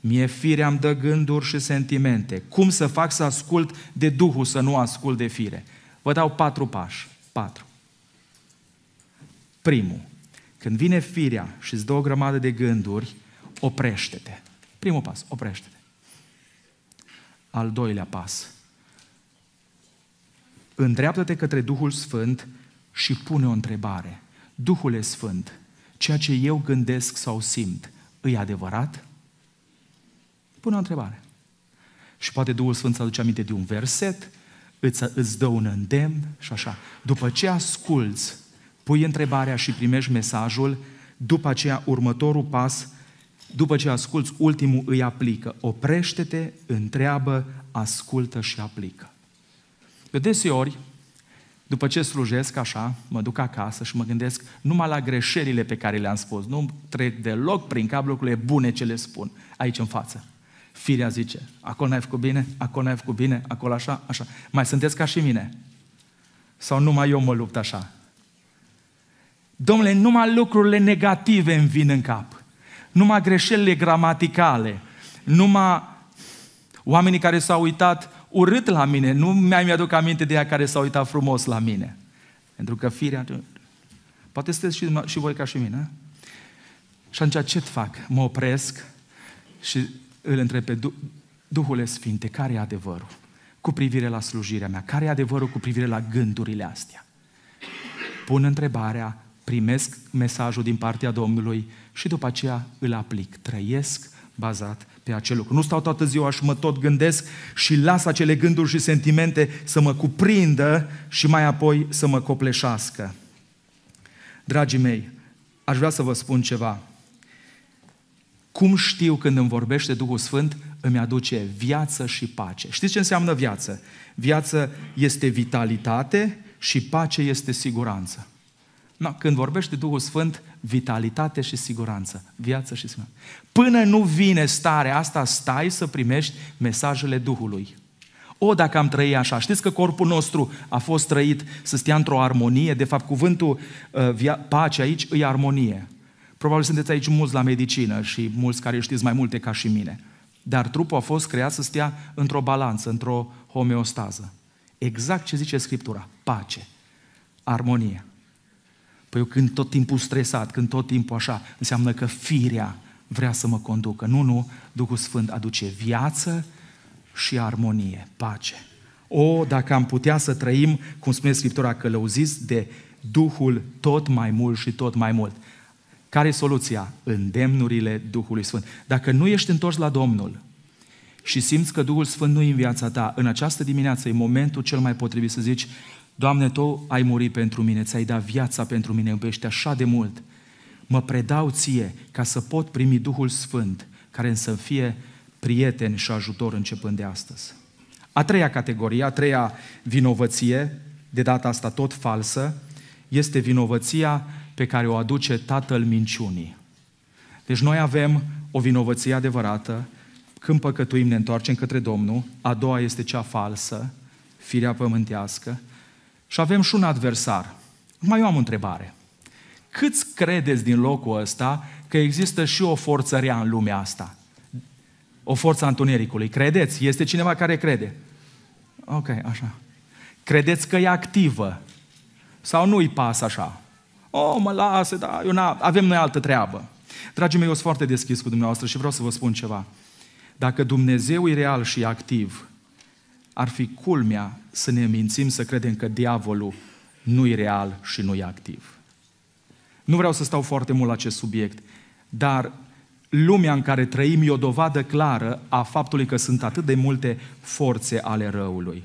Speaker 1: mie firea îmi dă gânduri și sentimente. Cum să fac să ascult de Duhul, să nu ascult de fire? Vă dau patru pași. Patru. Primul, când vine firea și îți dă o grămadă de gânduri, oprește-te. Primul pas, oprește-te. Al doilea pas, îndreaptă-te către Duhul Sfânt și pune o întrebare. Duhul Sfânt, ceea ce eu gândesc sau simt, îi adevărat? Pune o întrebare. Și poate Duhul Sfânt să aduce aminte de un verset, îți, îți dă un îndemn și așa. După ce asculți, pui întrebarea și primești mesajul, după aceea următorul pas, după ce asculți, ultimul îi aplică. Oprește-te, întreabă, ascultă și aplică. De deseori, după ce slujesc așa, mă duc acasă și mă gândesc numai la greșelile pe care le-am spus. Nu trec deloc prin cap lucrurile bune ce le spun aici în față. Firea zice, acolo n-ai făcut bine, acolo n-ai făcut bine, acolo așa, așa. Mai sunteți ca și mine? Sau numai eu mă lupt așa? Domnule, numai lucrurile negative îmi vin în cap numai greșelile gramaticale, numai oamenii care s-au uitat urât la mine, nu mai mi-aduc aminte de ea care s-au uitat frumos la mine. Pentru că firea... Poate sunteți și, și voi ca și mine. Eh? Și atunci ce fac? Mă opresc și îl întreb pe Duhul Sfinte, care e adevărul cu privire la slujirea mea? Care e adevărul cu privire la gândurile astea? Pun întrebarea, primesc mesajul din partea Domnului și după aceea îl aplic, trăiesc bazat pe acel lucru. Nu stau toată ziua și mă tot gândesc și las acele gânduri și sentimente să mă cuprindă și mai apoi să mă copleșească. Dragii mei, aș vrea să vă spun ceva. Cum știu când îmi vorbește Duhul Sfânt, îmi aduce viață și pace. Știți ce înseamnă viață? Viață este vitalitate și pace este siguranță. Na, când vorbește Duhul Sfânt, vitalitate și siguranță, viață și siguranță. Până nu vine starea asta, stai să primești mesajele Duhului. O, dacă am trăit așa, știți că corpul nostru a fost trăit să stea într-o armonie, de fapt cuvântul uh, pace aici e armonie. Probabil sunteți aici mulți la medicină și mulți care știți mai multe ca și mine. Dar trupul a fost creat să stea într-o balanță, într-o homeostază. Exact ce zice Scriptura, pace, armonie. Păi eu când tot timpul stresat, când tot timpul așa, înseamnă că firea vrea să mă conducă. Nu, nu, Duhul Sfânt aduce viață și armonie, pace. O, dacă am putea să trăim, cum spune Scriptura, călăuziți de Duhul tot mai mult și tot mai mult. Care e soluția? Îndemnurile Duhului Sfânt. Dacă nu ești întors la Domnul și simți că Duhul Sfânt nu e în viața ta, în această dimineață e momentul cel mai potrivit să zici, Doamne, Tu ai murit pentru mine, ți-ai dat viața pentru mine, iubește așa de mult. Mă predau Ție ca să pot primi Duhul Sfânt, care să fie prieten și ajutor începând de astăzi. A treia categorie, a treia vinovăție, de data asta tot falsă, este vinovăția pe care o aduce tatăl minciunii. Deci noi avem o vinovăție adevărată, când păcătuim ne întoarcem către Domnul, a doua este cea falsă, firea pământească, și avem și un adversar. Mai eu am o întrebare. Câți credeți din locul ăsta că există și o rea în lumea asta? O forță a întunericului. Credeți? Este cineva care crede? Ok, așa. Credeți că e activă? Sau nu-i pas așa? Oh, mă lasă, da, eu avem noi altă treabă. Dragii mei, eu sunt foarte deschis cu dumneavoastră și vreau să vă spun ceva. Dacă Dumnezeu e real și e activ, ar fi culmea să ne mințim, să credem că diavolul nu e real și nu e activ. Nu vreau să stau foarte mult la acest subiect, dar lumea în care trăim e o dovadă clară a faptului că sunt atât de multe forțe ale răului.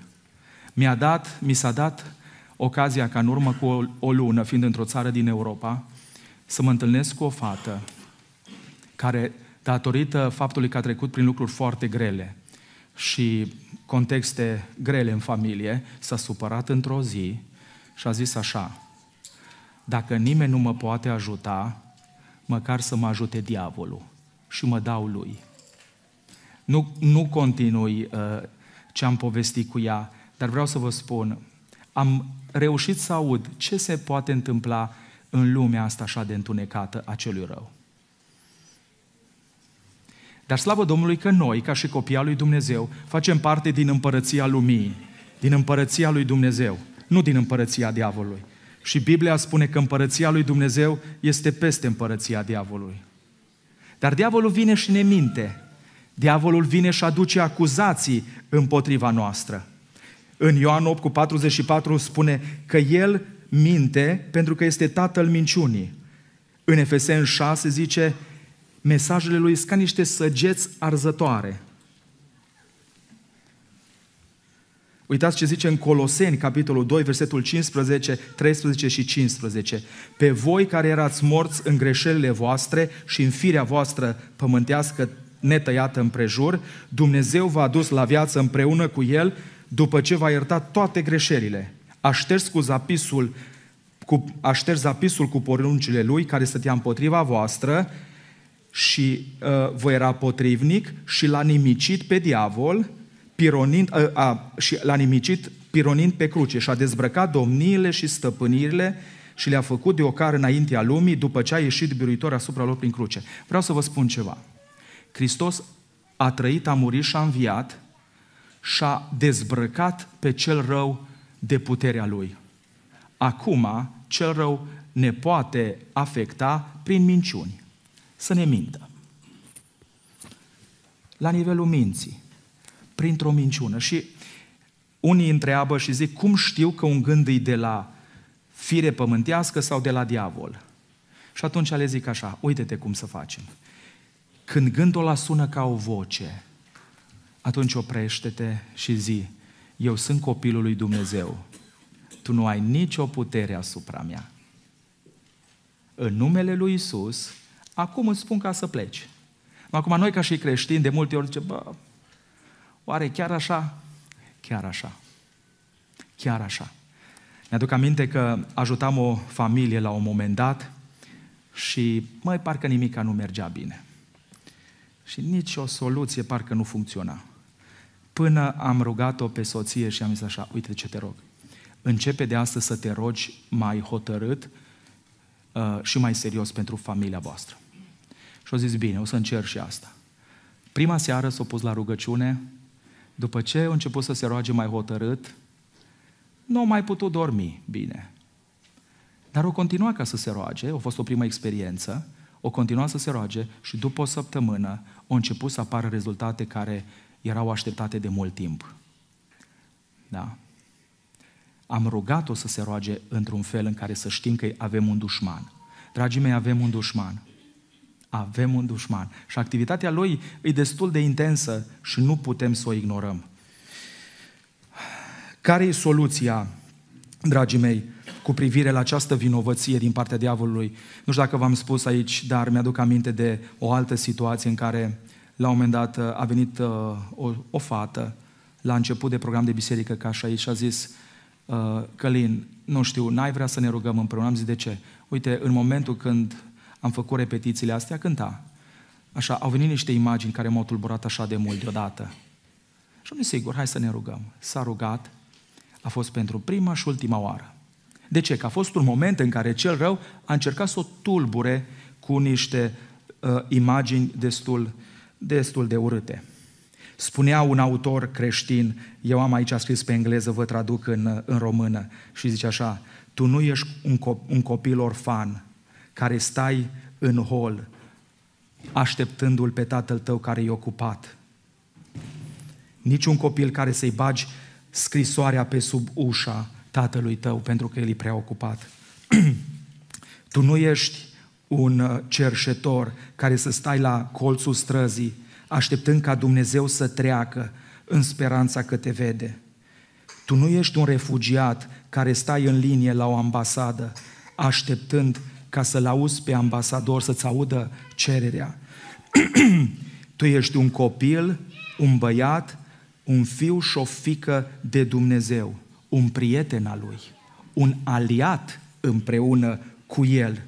Speaker 1: Mi-a dat, mi s-a dat ocazia ca în urmă cu o, o lună, fiind într-o țară din Europa, să mă întâlnesc cu o fată care, datorită faptului că a trecut prin lucruri foarte grele, și contexte grele în familie, s-a supărat într-o zi și a zis așa, dacă nimeni nu mă poate ajuta, măcar să mă ajute diavolul și mă dau lui. Nu, nu continui uh, ce am povestit cu ea, dar vreau să vă spun, am reușit să aud ce se poate întâmpla în lumea asta așa de întunecată a celui rău. Dar slavă Domnului că noi, ca și copii al lui Dumnezeu, facem parte din împărăția lumii, din împărăția lui Dumnezeu, nu din împărăția diavolului. Și Biblia spune că împărăția lui Dumnezeu este peste împărăția diavolului. Dar diavolul vine și ne minte. Diavolul vine și aduce acuzații împotriva noastră. În Ioan 8 cu 44 spune că el minte pentru că este tatăl minciunii. În Efesen 6 zice Mesajele lui sunt ca niște săgeți arzătoare. Uitați ce zice în Coloseni, capitolul 2, versetul 15, 13 și 15. Pe voi care erați morți în greșelile voastre și în firea voastră pământească netăiată împrejur, Dumnezeu v-a dus la viață împreună cu El după ce v-a iertat toate greșelile. A șters cu zapisul cu, a șters zapisul cu poruncile Lui care stătea împotriva voastră și uh, vă era potrivnic și l-a nimicit pe diavol, pironind, uh, a, și l-a nimicit pironind pe cruce și a dezbrăcat domniile și stăpânirile și le-a făcut de ocar înaintea lumii după ce a ieșit biruitor asupra lor prin cruce. Vreau să vă spun ceva. Hristos a trăit, a murit și a înviat și a dezbrăcat pe cel rău de puterea lui. Acum, cel rău ne poate afecta prin minciuni să ne mintă. La nivelul minții, printr-o minciună. Și unii întreabă și zic, cum știu că un gând e de la fire pământească sau de la diavol? Și atunci le zic așa, uite-te cum să facem. Când gândul ăla sună ca o voce, atunci oprește-te și zi, eu sunt copilul lui Dumnezeu, tu nu ai nicio putere asupra mea. În numele lui Isus, Acum îți spun ca să pleci. Acum noi ca și creștini de multe ori zicem, bă, oare chiar așa? Chiar așa. Chiar așa. Mi-aduc aminte că ajutam o familie la un moment dat și, mai parcă nimica nu mergea bine. Și nici o soluție parcă nu funcționa. Până am rugat-o pe soție și am zis așa, uite ce te rog, începe de astăzi să te rogi mai hotărât uh, și mai serios pentru familia voastră. Și-a zis, bine, o să încerc și asta. Prima seară s-a pus la rugăciune, după ce a început să se roage mai hotărât, nu a mai putut dormi bine. Dar o continua ca să se roage, a fost o primă experiență, o continua să se roage și după o săptămână au început să apară rezultate care erau așteptate de mult timp. Da? Am rugat-o să se roage într-un fel în care să știm că avem un dușman. Dragii mei, avem un dușman avem un dușman. Și activitatea lui e destul de intensă și nu putem să o ignorăm. Care e soluția, dragii mei, cu privire la această vinovăție din partea diavolului? Nu știu dacă v-am spus aici, dar mi-aduc aminte de o altă situație în care la un moment dat a venit uh, o, o fată la început de program de biserică ca și aici și a zis uh, Călin, nu știu, n-ai vrea să ne rugăm împreună? Am zis, de ce? Uite, în momentul când am făcut repetițiile astea, cânta. Așa, au venit niște imagini care m-au tulburat așa de mult deodată. Și nu sigur, hai să ne rugăm. S-a rugat, a fost pentru prima și ultima oară. De ce? Că a fost un moment în care cel rău a încercat să o tulbure cu niște uh, imagini destul, destul de urâte. Spunea un autor creștin, eu am aici scris pe engleză, vă traduc în, uh, în română, și zice așa, tu nu ești un, cop- un copil orfan, care stai în hol, așteptându-l pe tatăl tău care e ocupat. Niciun copil care să-i bagi scrisoarea pe sub ușa tatălui tău pentru că el e prea ocupat. tu nu ești un uh, cerșetor care să stai la colțul străzii așteptând ca Dumnezeu să treacă în speranța că te vede. Tu nu ești un refugiat care stai în linie la o ambasadă așteptând ca să-l auzi pe ambasador, să-ți audă cererea. tu ești un copil, un băiat, un fiu și o fică de Dumnezeu, un prieten al lui, un aliat împreună cu el,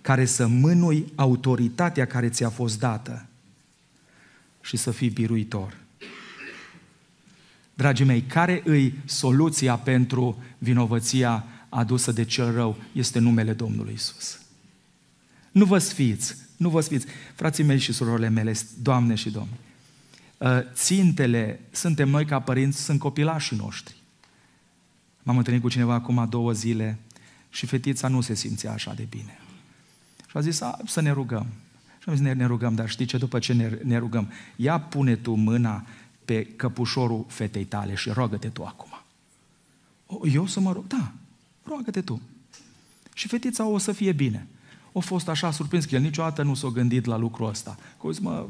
Speaker 1: care să mânui autoritatea care ți-a fost dată și să fii biruitor. Dragii mei, care îi soluția pentru vinovăția adusă de cel rău este numele Domnului Isus. Nu vă sfiți, nu vă sfiți. Frații mei și surorile mele, doamne și domni, ă, țintele, suntem noi ca părinți, sunt copilașii noștri. M-am întâlnit cu cineva acum două zile și fetița nu se simțea așa de bine. Și a zis, a, să ne rugăm. Și am zis, ne, ne rugăm, dar știi ce? După ce ne, ne rugăm, ia pune tu mâna pe căpușorul fetei tale și rogă-te tu acum. Eu să mă rog? Da roagă-te tu. Și fetița o să fie bine. O fost așa surprins că el niciodată nu s-a gândit la lucrul ăsta. Că zis, mă,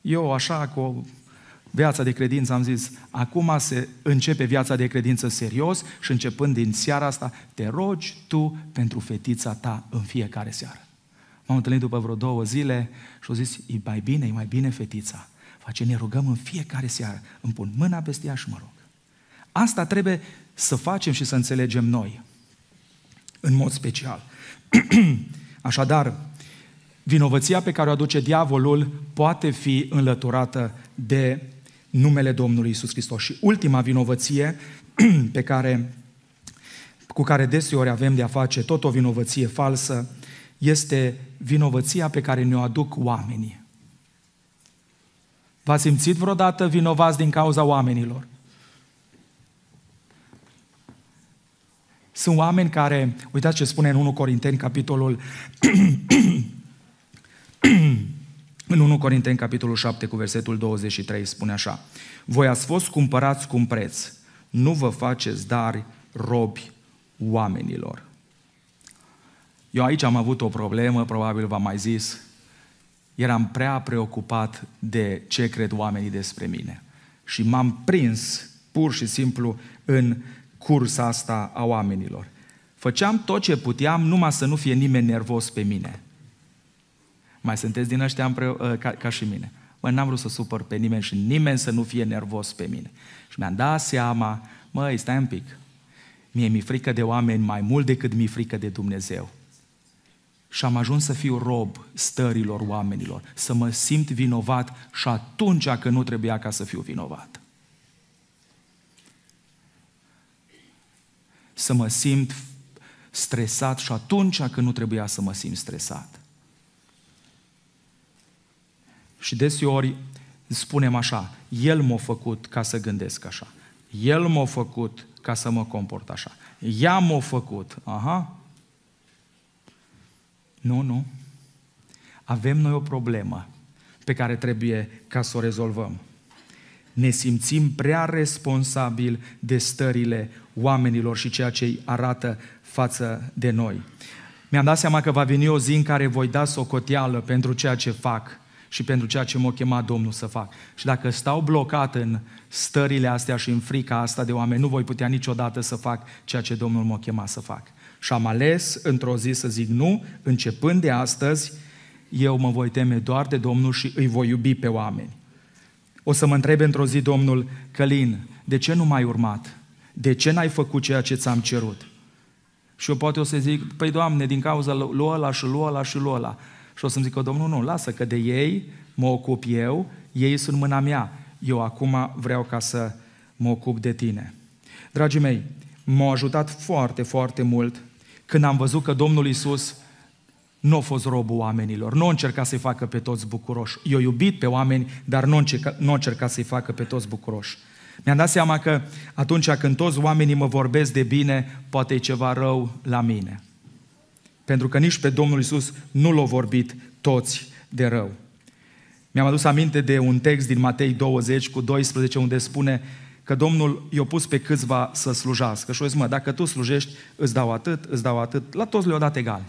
Speaker 1: eu așa cu viața de credință am zis, acum se începe viața de credință serios și începând din seara asta, te rogi tu pentru fetița ta în fiecare seară. M-am întâlnit după vreo două zile și au zis, e mai bine, e mai bine fetița. Face, ne rugăm în fiecare seară, îmi pun mâna peste ea și mă rog. Asta trebuie să facem și să înțelegem noi, în mod special. Așadar, vinovăția pe care o aduce diavolul poate fi înlăturată de numele Domnului Isus Hristos. Și ultima vinovăție pe care, cu care deseori avem de-a face tot o vinovăție falsă este vinovăția pe care ne-o aduc oamenii. V-ați simțit vreodată vinovați din cauza oamenilor? Sunt oameni care, uitați ce spune în 1 Corinteni, capitolul în 1 Corinteni, capitolul 7, cu versetul 23, spune așa Voi ați fost cumpărați cu un preț, nu vă faceți dar robi oamenilor. Eu aici am avut o problemă, probabil v-am mai zis, eram prea preocupat de ce cred oamenii despre mine. Și m-am prins pur și simplu în cursa asta a oamenilor. Făceam tot ce puteam, numai să nu fie nimeni nervos pe mine. Mai sunteți din ăștia ă, ca, ca și mine. Mă, n-am vrut să supăr pe nimeni și nimeni să nu fie nervos pe mine. Și mi-am dat seama, măi, stai un pic, mie mi-e frică de oameni mai mult decât mi-e frică de Dumnezeu. Și am ajuns să fiu rob stărilor oamenilor, să mă simt vinovat și atunci că nu trebuia ca să fiu vinovat. să mă simt stresat și atunci când nu trebuia să mă simt stresat. Și desiori spunem așa, El m-a făcut ca să gândesc așa. El m-a făcut ca să mă comport așa. Ea m-a făcut. Aha. Nu, nu. Avem noi o problemă pe care trebuie ca să o rezolvăm ne simțim prea responsabili de stările oamenilor și ceea ce îi arată față de noi. Mi-am dat seama că va veni o zi în care voi da socoteală pentru ceea ce fac și pentru ceea ce m-a chemat Domnul să fac. Și dacă stau blocat în stările astea și în frica asta de oameni, nu voi putea niciodată să fac ceea ce Domnul m-a chemat să fac. Și am ales într-o zi să zic nu, începând de astăzi, eu mă voi teme doar de Domnul și îi voi iubi pe oameni. O să mă întrebe într-o zi Domnul, Călin, de ce nu m-ai urmat? De ce n-ai făcut ceea ce ți-am cerut? Și eu poate o să zic, păi Doamne, din cauza lui ăla și lui ăla și lui ăla. Și o să-mi că Domnul, nu, lasă că de ei mă ocup eu, ei sunt mâna mea. Eu acum vreau ca să mă ocup de tine. Dragii mei, m-a ajutat foarte, foarte mult când am văzut că Domnul Isus nu a fost robul oamenilor, nu a încercat să-i facă pe toți bucuroși. Eu iubit pe oameni, dar nu a încercat, încercat să-i facă pe toți bucuroși. Mi-am dat seama că atunci când toți oamenii mă vorbesc de bine, poate e ceva rău la mine. Pentru că nici pe Domnul Isus nu l-au vorbit toți de rău. Mi-am adus aminte de un text din Matei 20 cu 12 unde spune că Domnul i-a pus pe câțiva să slujească. Și o zis, mă, dacă tu slujești, îți dau atât, îți dau atât. La toți le-a dat egal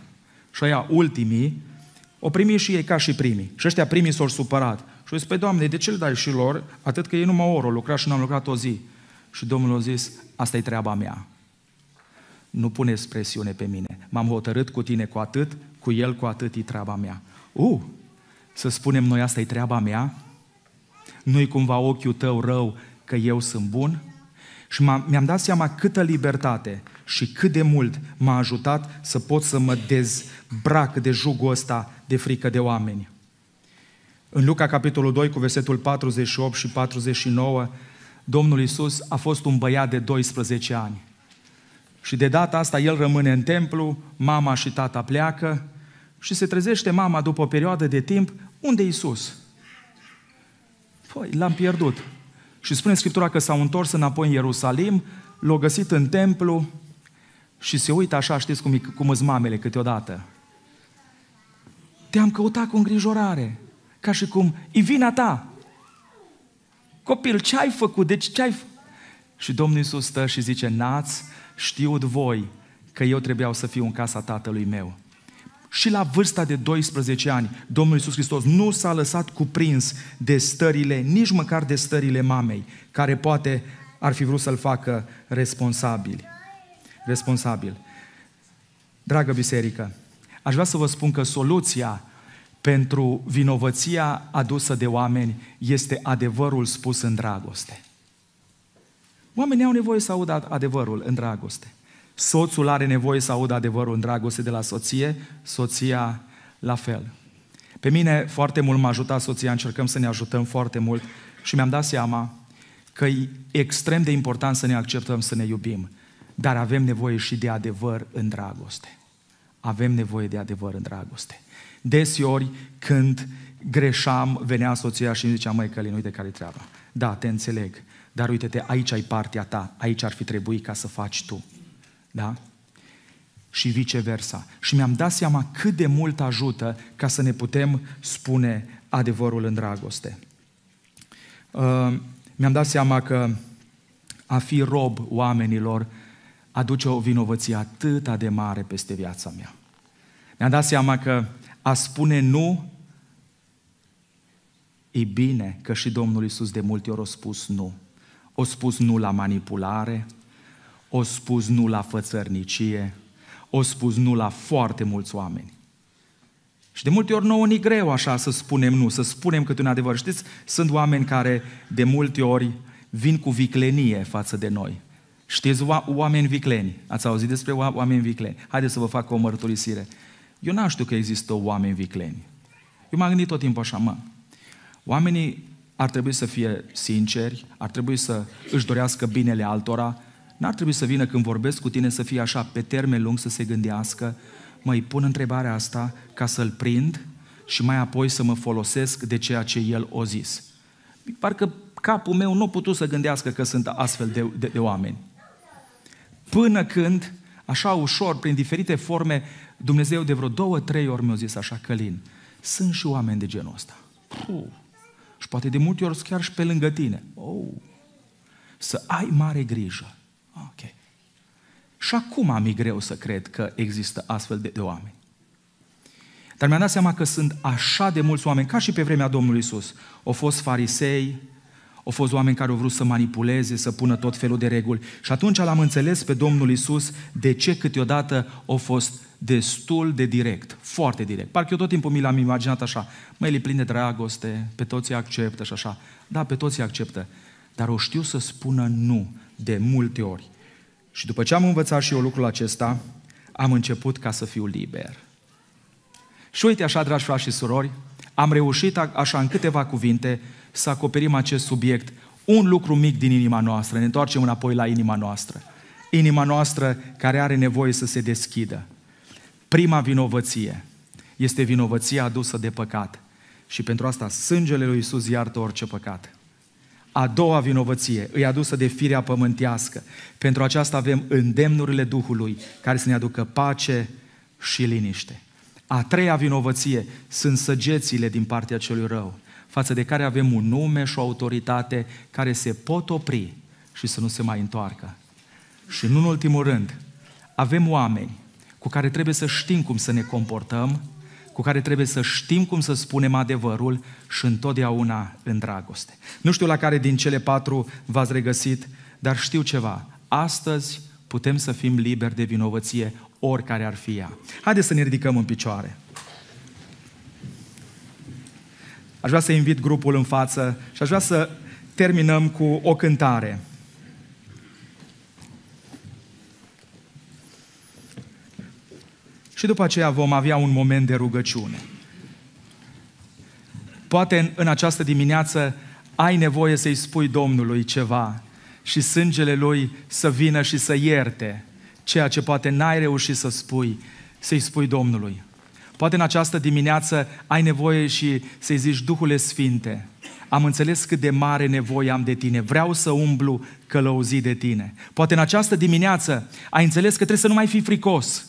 Speaker 1: și aia ultimii, o primi și ei ca și primii. Și ăștia primii s-au supărat. Și au zis, păi Doamne, de ce le dai și lor atât că ei numai oră lucra și nu am lucrat o zi? Și Domnul a zis, asta e treaba mea. Nu puneți presiune pe mine. M-am hotărât cu tine cu atât, cu el cu atât e treaba mea. Uh, să spunem noi, asta e treaba mea? Nu-i cumva ochiul tău rău că eu sunt bun? Și mi-am dat seama câtă libertate și cât de mult m-a ajutat să pot să mă dezbrac de jugul ăsta de frică de oameni. În Luca capitolul 2 cu versetul 48 și 49, Domnul Isus a fost un băiat de 12 ani. Și de data asta el rămâne în templu, mama și tata pleacă și se trezește mama după o perioadă de timp, unde Isus? Păi, l-am pierdut. Și spune Scriptura că s-au întors înapoi în Ierusalim, l-au găsit în templu și se uită așa, știți cum, e, cum îți mamele câteodată. Te-am căutat cu îngrijorare, ca și cum, e vina ta. Copil, ce ai făcut? Deci ce ai f-? Și Domnul Iisus stă și zice, n-ați știut voi că eu trebuiau să fiu în casa tatălui meu. Și la vârsta de 12 ani, Domnul Iisus Hristos nu s-a lăsat cuprins de stările, nici măcar de stările mamei, care poate ar fi vrut să-l facă responsabil responsabil. Dragă biserică, aș vrea să vă spun că soluția pentru vinovăția adusă de oameni este adevărul spus în dragoste. Oamenii au nevoie să audă adevărul în dragoste. Soțul are nevoie să audă adevărul în dragoste de la soție, soția la fel. Pe mine foarte mult m-a ajutat soția, încercăm să ne ajutăm foarte mult și mi-am dat seama că e extrem de important să ne acceptăm, să ne iubim. Dar avem nevoie și de adevăr în dragoste. Avem nevoie de adevăr în dragoste. Desiori, când greșam, venea soția și îmi zicea, măi Călin, uite care treaba. Da, te înțeleg, dar uite-te, aici ai partea ta, aici ar fi trebuit ca să faci tu. Da? Și viceversa. Și mi-am dat seama cât de mult ajută ca să ne putem spune adevărul în dragoste. Uh, mi-am dat seama că a fi rob oamenilor aduce o vinovăție atât de mare peste viața mea. Mi-am dat seama că a spune nu e bine că și Domnul Iisus de multe ori a spus nu. O spus nu la manipulare, o spus nu la fățărnicie, o spus nu la foarte mulți oameni. Și de multe ori nouă ni greu așa să spunem nu, să spunem câte un adevăr. Știți, sunt oameni care de multe ori vin cu viclenie față de noi. Știți oameni vicleni? Ați auzit despre oameni vicleni? Haideți să vă fac o mărturisire. Eu n-am știut că există oameni vicleni. Eu m-am gândit tot timpul așa, mă, oamenii ar trebui să fie sinceri, ar trebui să își dorească binele altora, n-ar trebui să vină când vorbesc cu tine să fie așa pe termen lung să se gândească, îi pun întrebarea asta ca să-l prind și mai apoi să mă folosesc de ceea ce el o zis. Parcă capul meu nu a putut să gândească că sunt astfel de, de, de oameni. Până când, așa ușor, prin diferite forme, Dumnezeu de vreo două, trei ori mi-a zis așa, Călin, sunt și oameni de genul ăsta. Puh. Și poate de multe ori chiar și pe lângă tine. Oh. Să ai mare grijă. Ok. Și acum am greu să cred că există astfel de, de oameni. Dar mi-am dat seama că sunt așa de mulți oameni, ca și pe vremea Domnului Isus. Au fost farisei, au fost oameni care au vrut să manipuleze, să pună tot felul de reguli. Și atunci l-am înțeles pe Domnul Isus de ce câteodată au fost destul de direct, foarte direct. Parcă eu tot timpul mi l-am imaginat așa, măi, e plin de dragoste, pe toți îi acceptă și așa. Da, pe toți îi acceptă, dar o știu să spună nu de multe ori. Și după ce am învățat și eu lucrul acesta, am început ca să fiu liber. Și uite așa, dragi frați și surori, am reușit așa în câteva cuvinte să acoperim acest subiect, un lucru mic din inima noastră. Ne întoarcem înapoi la inima noastră. Inima noastră care are nevoie să se deschidă. Prima vinovăție este vinovăția adusă de păcat. Și pentru asta sângele lui Iisus iartă orice păcat. A doua vinovăție îi adusă de firea pământească. Pentru aceasta avem îndemnurile Duhului care să ne aducă pace și liniște. A treia vinovăție sunt săgețile din partea celui rău față de care avem un nume și o autoritate care se pot opri și să nu se mai întoarcă. Și nu în ultimul rând, avem oameni cu care trebuie să știm cum să ne comportăm, cu care trebuie să știm cum să spunem adevărul și întotdeauna în dragoste. Nu știu la care din cele patru v-ați regăsit, dar știu ceva. Astăzi putem să fim liberi de vinovăție, oricare ar fi ea. Haideți să ne ridicăm în picioare. Aș vrea să invit grupul în față și aș vrea să terminăm cu o cântare. Și după aceea vom avea un moment de rugăciune. Poate în, în această dimineață ai nevoie să-i spui Domnului ceva și sângele Lui să vină și să ierte ceea ce poate n-ai reușit să spui, să-i spui Domnului. Poate în această dimineață ai nevoie și să-i zici, Duhule Sfinte, am înțeles cât de mare nevoie am de tine, vreau să umblu călăuzit de tine. Poate în această dimineață ai înțeles că trebuie să nu mai fii fricos,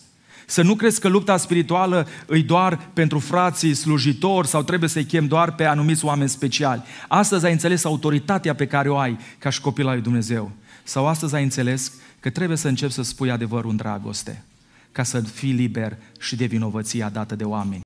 Speaker 1: să nu crezi că lupta spirituală îi doar pentru frații slujitori sau trebuie să-i chem doar pe anumiți oameni speciali. Astăzi ai înțeles autoritatea pe care o ai ca și copil al lui Dumnezeu. Sau astăzi ai înțeles că trebuie să începi să spui adevărul în dragoste ca să fii liber și de vinovăția dată de oameni.